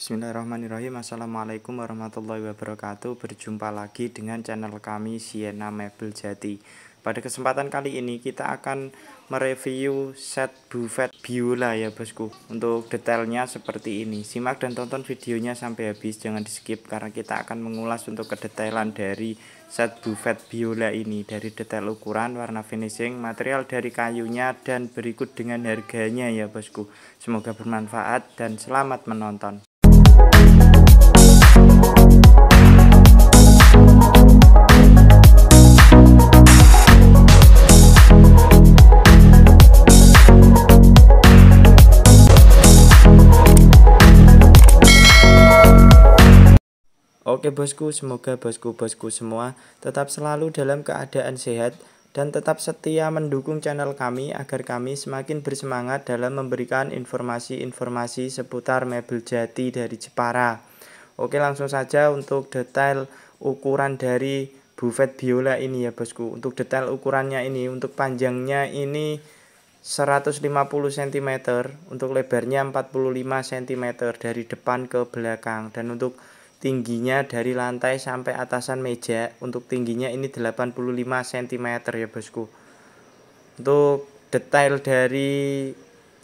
Bismillahirrahmanirrahim Assalamualaikum warahmatullahi wabarakatuh Berjumpa lagi dengan channel kami Siena Mebel Jati Pada kesempatan kali ini kita akan mereview set buffet biola ya bosku Untuk detailnya seperti ini Simak dan tonton videonya sampai habis Jangan di skip karena kita akan mengulas untuk kedetailan dari set buffet biola ini Dari detail ukuran, warna finishing, material dari kayunya Dan berikut dengan harganya ya bosku Semoga bermanfaat dan selamat menonton Oke bosku, semoga bosku-bosku semua tetap selalu dalam keadaan sehat dan tetap setia mendukung channel kami agar kami semakin bersemangat dalam memberikan informasi-informasi seputar mebel jati dari Jepara. Oke langsung saja untuk detail ukuran dari buffet biola ini ya bosku. Untuk detail ukurannya ini, untuk panjangnya ini 150 cm, untuk lebarnya 45 cm dari depan ke belakang. Dan untuk tingginya dari lantai sampai atasan meja untuk tingginya ini 85 cm ya bosku untuk detail dari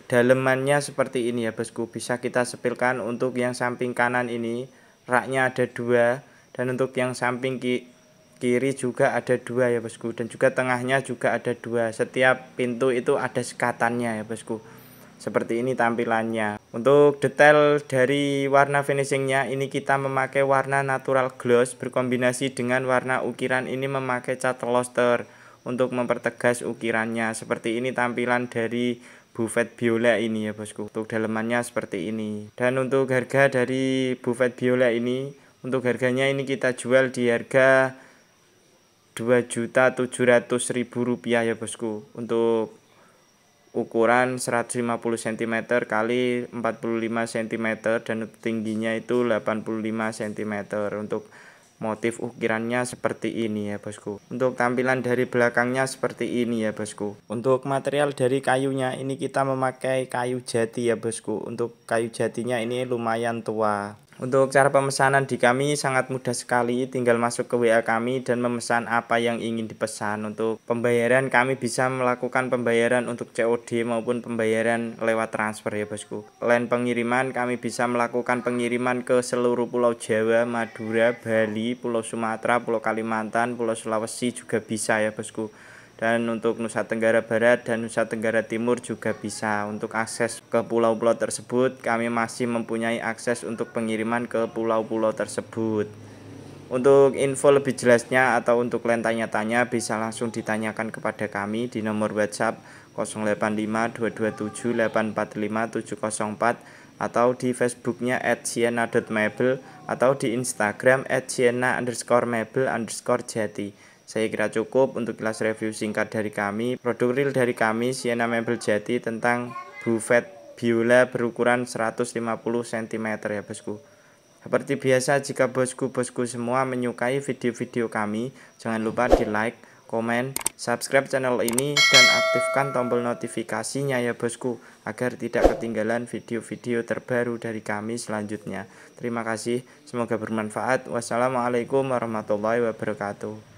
dalemannya seperti ini ya bosku bisa kita sepilkan untuk yang samping kanan ini raknya ada dua dan untuk yang samping ki kiri juga ada dua ya bosku dan juga tengahnya juga ada dua setiap pintu itu ada sekatannya ya bosku seperti ini tampilannya untuk detail dari warna finishingnya ini kita memakai warna natural gloss berkombinasi dengan warna ukiran ini memakai cat luster untuk mempertegas ukirannya. Seperti ini tampilan dari buffet biola ini ya bosku. Untuk dalemannya seperti ini. Dan untuk harga dari buffet biola ini untuk harganya ini kita jual di harga Rp2.700.000 ya bosku. Untuk ukuran 150 cm kali 45 cm dan tingginya itu 85 cm untuk motif ukirannya seperti ini ya bosku untuk tampilan dari belakangnya seperti ini ya bosku untuk material dari kayunya ini kita memakai kayu jati ya bosku untuk kayu jatinya ini lumayan tua untuk cara pemesanan di kami sangat mudah sekali, tinggal masuk ke WA kami dan memesan apa yang ingin dipesan. Untuk pembayaran kami bisa melakukan pembayaran untuk COD maupun pembayaran lewat transfer ya bosku. Lain pengiriman kami bisa melakukan pengiriman ke seluruh Pulau Jawa, Madura, Bali, Pulau Sumatera, Pulau Kalimantan, Pulau Sulawesi juga bisa ya bosku dan untuk Nusa Tenggara Barat dan Nusa Tenggara Timur juga bisa. Untuk akses ke pulau-pulau tersebut, kami masih mempunyai akses untuk pengiriman ke pulau-pulau tersebut. Untuk info lebih jelasnya atau untuk lain tanya-tanya bisa langsung ditanyakan kepada kami di nomor WhatsApp 085227845704 atau di Facebooknya at sienna.mebel atau di Instagram at sienna underscore mebel underscore jati. Saya kira cukup untuk kelas review singkat dari kami. Produk real dari kami Sienna Mebel Jati tentang buffet biola berukuran 150 cm ya bosku. Seperti biasa jika bosku-bosku semua menyukai video-video kami, jangan lupa di like, komen, subscribe channel ini dan aktifkan tombol notifikasinya ya bosku agar tidak ketinggalan video-video terbaru dari kami selanjutnya. Terima kasih, semoga bermanfaat. Wassalamualaikum warahmatullahi wabarakatuh.